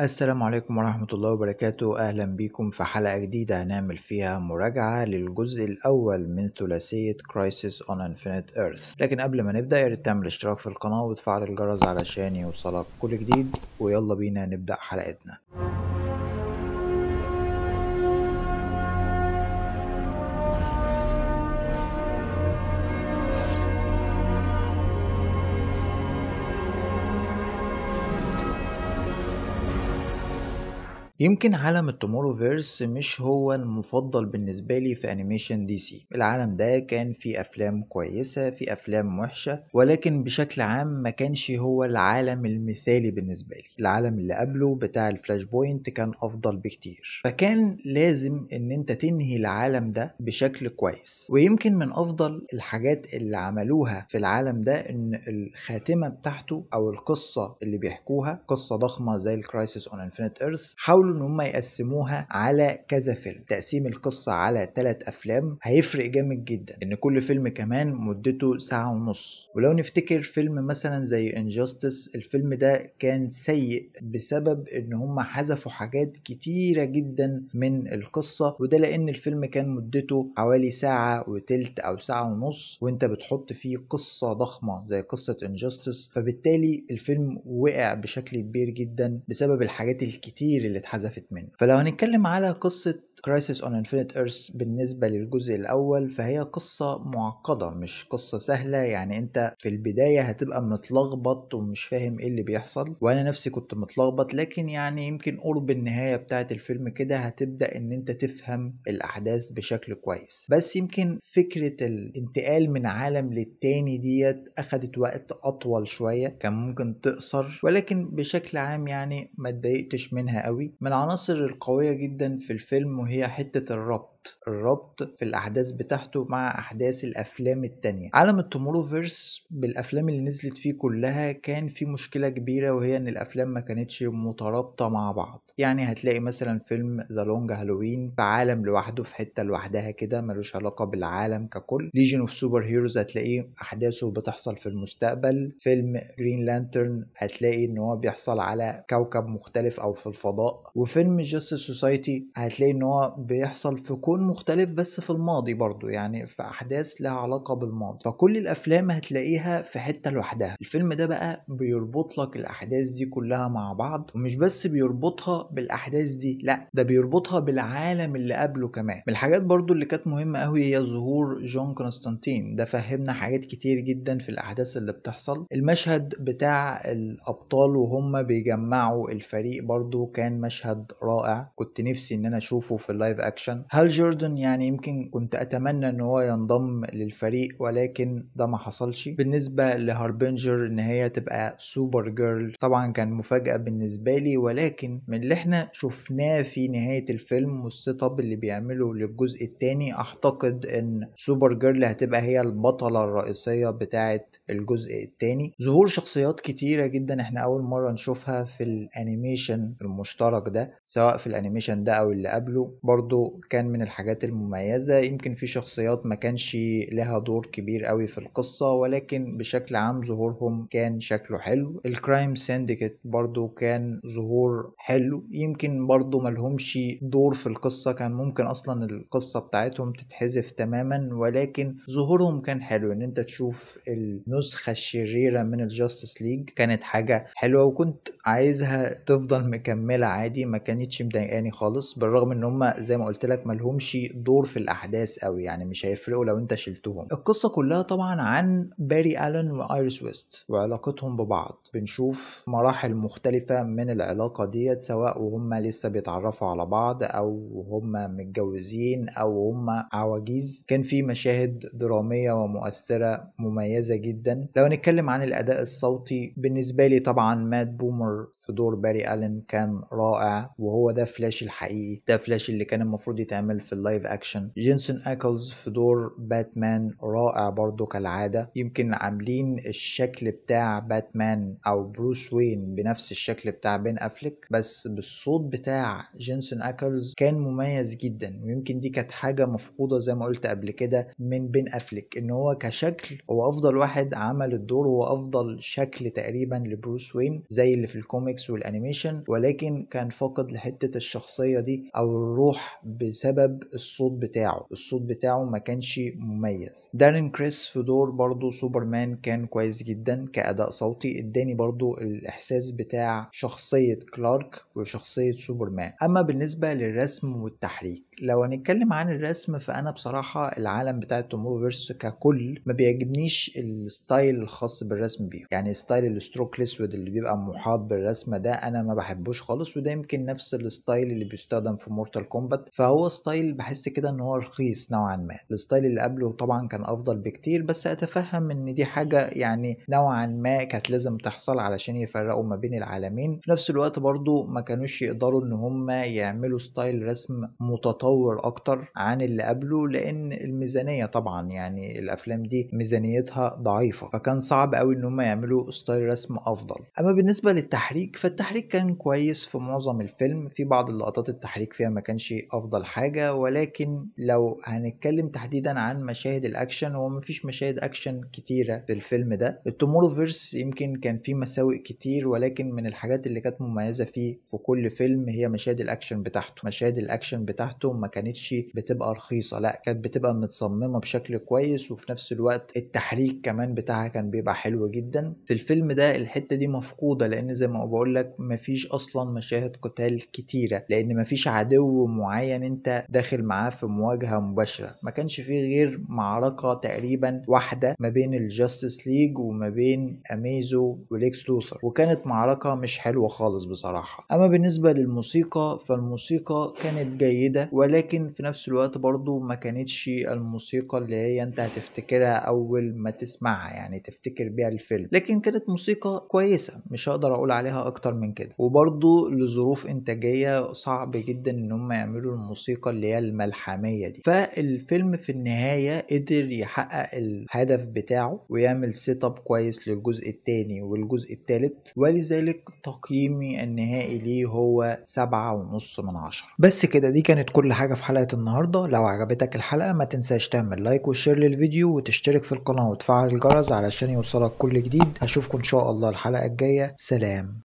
السلام عليكم ورحمة الله وبركاته أهلا بيكم في حلقة جديدة هنعمل فيها مراجعة للجزء الأول من ثلاثية Crisis on Infinite Earth لكن قبل ما نبدأ ياريت تعمل اشتراك في القناة وتفعل الجرس علشان يوصلك كل جديد ويلا بينا نبدأ حلقتنا يمكن عالم التومورو فيرس مش هو المفضل بالنسبة لي في أنيميشن دي سي العالم ده كان فيه أفلام كويسة في أفلام وحشة ولكن بشكل عام ما كانش هو العالم المثالي بالنسبة لي العالم اللي قبله بتاع الفلاش بوينت كان أفضل بكتير فكان لازم إن أنت تنهي العالم ده بشكل كويس ويمكن من أفضل الحاجات اللي عملوها في العالم ده إن الخاتمة بتاعته أو القصة اللي بيحكوها قصة ضخمة زي الكرايسيس اون انفينيت ايرث حاولوا حاولوا ان هم يقسموها على كذا فيلم تقسيم القصه على ثلاث افلام هيفرق جامد جدا ان كل فيلم كمان مدته ساعه ونص ولو نفتكر فيلم مثلا زي انجاستس الفيلم ده كان سيء بسبب ان هم حذفوا حاجات كتيره جدا من القصه وده لان الفيلم كان مدته حوالي ساعه وتلت او ساعه ونص وانت بتحط فيه قصه ضخمه زي قصه انجاستس فبالتالي الفيلم وقع بشكل كبير جدا بسبب الحاجات الكتير اللي اتحذفت حذفت منه فلو هنتكلم على قصة Crisis on Infinite Earth بالنسبة للجزء الأول فهي قصة معقدة مش قصة سهلة يعني أنت في البداية هتبقى متلخبط ومش فاهم إيه اللي بيحصل وأنا نفسي كنت متلخبط لكن يعني يمكن قرب النهاية بتاعة الفيلم كده هتبدأ إن أنت تفهم الأحداث بشكل كويس بس يمكن فكرة الانتقال من عالم للتاني ديت أخدت وقت أطول شوية كان ممكن تقصر ولكن بشكل عام يعني ما اتضايقتش منها قوي من العناصر القوية جدا في الفيلم وهي حتة الربط الربط في الاحداث بتاعته مع احداث الافلام التانية عالم التومورو فيرس بالافلام اللي نزلت فيه كلها كان في مشكلة كبيرة وهي ان الافلام ما كانتش مترابطة مع بعض يعني هتلاقي مثلا فيلم ذا لونج هالوين في عالم لوحده في حتة لوحدها كده ملوش علاقة بالعالم ككل ليجن اوف سوبر هيروز هتلاقيه احداثه بتحصل في المستقبل فيلم جرين لانترن هتلاقي ان هو بيحصل على كوكب مختلف او في الفضاء وفيلم جاستس سوسايتي هتلاقي ان هو بيحصل في كل هيكون مختلف بس في الماضي برضو يعني في أحداث لها علاقة بالماضي فكل الأفلام هتلاقيها في حتة لوحدها الفيلم ده بقى بيربط لك الأحداث دي كلها مع بعض ومش بس بيربطها بالأحداث دي لا ده بيربطها بالعالم اللي قبله كمان من الحاجات برضو اللي كانت مهمة قوي هي ظهور جون كونستانتين ده فهمنا حاجات كتير جدا في الأحداث اللي بتحصل المشهد بتاع الأبطال وهم بيجمعوا الفريق برضو كان مشهد رائع كنت نفسي إن أنا أشوفه في اللايف أكشن هل جوردن يعني يمكن كنت اتمنى ان هو ينضم للفريق ولكن ده ما حصلش بالنسبه لهاربنجر ان هي تبقى سوبر جيرل طبعا كان مفاجاه بالنسبه لي ولكن من اللي احنا شفناه في نهايه الفيلم والسيت اب اللي بيعمله للجزء الثاني اعتقد ان سوبر جيرل هتبقى هي البطله الرئيسيه بتاعه الجزء الثاني ظهور شخصيات كتيره جدا احنا اول مره نشوفها في الانيميشن المشترك ده سواء في الانيميشن ده او اللي قبله برضو كان من الحاجات المميزة يمكن في شخصيات ما كانش لها دور كبير قوي في القصة ولكن بشكل عام ظهورهم كان شكله حلو الكرايم سانديكيت برضو كان ظهور حلو يمكن برضو ملهمش دور في القصة كان ممكن أصلا القصة بتاعتهم تتحذف تماما ولكن ظهورهم كان حلو إن أنت تشوف النسخة الشريرة من الجاستس ليج كانت حاجة حلوة وكنت عايزها تفضل مكملة عادي ما كانتش مضايقاني خالص بالرغم إن هم زي ما قلت لك ملهمش لهمش دور في الاحداث قوي يعني مش هيفرقوا لو انت شلتهم القصه كلها طبعا عن باري الن وايريس ويست وعلاقتهم ببعض بنشوف مراحل مختلفه من العلاقه ديت سواء وهم لسه بيتعرفوا على بعض او هم متجوزين او هم عواجيز كان في مشاهد دراميه ومؤثره مميزه جدا لو هنتكلم عن الاداء الصوتي بالنسبه لي طبعا مات بومر في دور باري الن كان رائع وهو ده فلاش الحقيقي ده فلاش اللي كان المفروض يتعمل في اللايف اكشن جينسون اكلز في دور باتمان رائع برضو كالعاده يمكن عاملين الشكل بتاع باتمان او بروس وين بنفس الشكل بتاع بين افليك بس بالصوت بتاع جينسون اكلز كان مميز جدا ويمكن دي كانت حاجه مفقوده زي ما قلت قبل كده من بين افليك ان هو كشكل هو افضل واحد عمل الدور هو افضل شكل تقريبا لبروس وين زي اللي في الكوميكس والانيميشن ولكن كان فاقد لحته الشخصيه دي او الروح بسبب بسبب الصوت بتاعه الصوت بتاعه ما كانش مميز دارين كريس في دور برضو سوبرمان كان كويس جدا كأداء صوتي اداني برضو الإحساس بتاع شخصية كلارك وشخصية سوبرمان أما بالنسبة للرسم والتحريك لو هنتكلم عن الرسم فأنا بصراحة العالم بتاع التوموفيرس ككل ما بيعجبنيش الستايل الخاص بالرسم بيه يعني ستايل الستروك الأسود اللي بيبقى محاط بالرسم ده أنا ما بحبوش خالص وده يمكن نفس الستايل اللي بيستخدم في مورتال كومبات فهو ستايل ستايل بحس كده ان هو رخيص نوعا ما الستايل اللي قبله طبعا كان افضل بكتير بس اتفهم ان دي حاجه يعني نوعا ما كانت لازم تحصل علشان يفرقوا ما بين العالمين في نفس الوقت برضو ما كانوش يقدروا ان هم يعملوا ستايل رسم متطور اكتر عن اللي قبله لان الميزانيه طبعا يعني الافلام دي ميزانيتها ضعيفه فكان صعب قوي ان هم يعملوا ستايل رسم افضل اما بالنسبه للتحريك فالتحريك كان كويس في معظم الفيلم في بعض اللقطات التحريك فيها ما كانش افضل حاجه ولكن لو هنتكلم تحديدا عن مشاهد الاكشن هو مفيش مشاهد اكشن كتيره في الفيلم ده التومورو فيرس يمكن كان فيه مساوئ كتير ولكن من الحاجات اللي كانت مميزه فيه في كل فيلم هي مشاهد الاكشن بتاعته مشاهد الاكشن بتاعته ما كانتش بتبقى رخيصه لا كانت بتبقى متصممه بشكل كويس وفي نفس الوقت التحريك كمان بتاعها كان بيبقى حلو جدا في الفيلم ده الحته دي مفقوده لان زي ما بقول لك مفيش اصلا مشاهد قتال كتيره لان مفيش عدو معين انت داخل داخل معاه في مواجهه مباشره ما كانش فيه غير معركه تقريبا واحده ما بين الجاستس ليج وما بين اميزو وليكس لوثر وكانت معركه مش حلوه خالص بصراحه اما بالنسبه للموسيقى فالموسيقى كانت جيده ولكن في نفس الوقت برضو ما كانتش الموسيقى اللي هي انت هتفتكرها اول ما تسمعها يعني تفتكر بيها الفيلم لكن كانت موسيقى كويسه مش هقدر اقول عليها اكتر من كده وبرضو لظروف انتاجيه صعب جدا ان هم يعملوا الموسيقى اللي اللي هي الملحمية دي فالفيلم في النهاية قدر يحقق الهدف بتاعه ويعمل سيت اب كويس للجزء الثاني والجزء الثالث ولذلك تقييمي النهائي ليه هو سبعة ونص من عشرة بس كده دي كانت كل حاجة في حلقة النهاردة لو عجبتك الحلقة ما تنساش تعمل لايك وشير للفيديو وتشترك في القناة وتفعل الجرس علشان يوصلك كل جديد هشوفكم ان شاء الله الحلقة الجاية سلام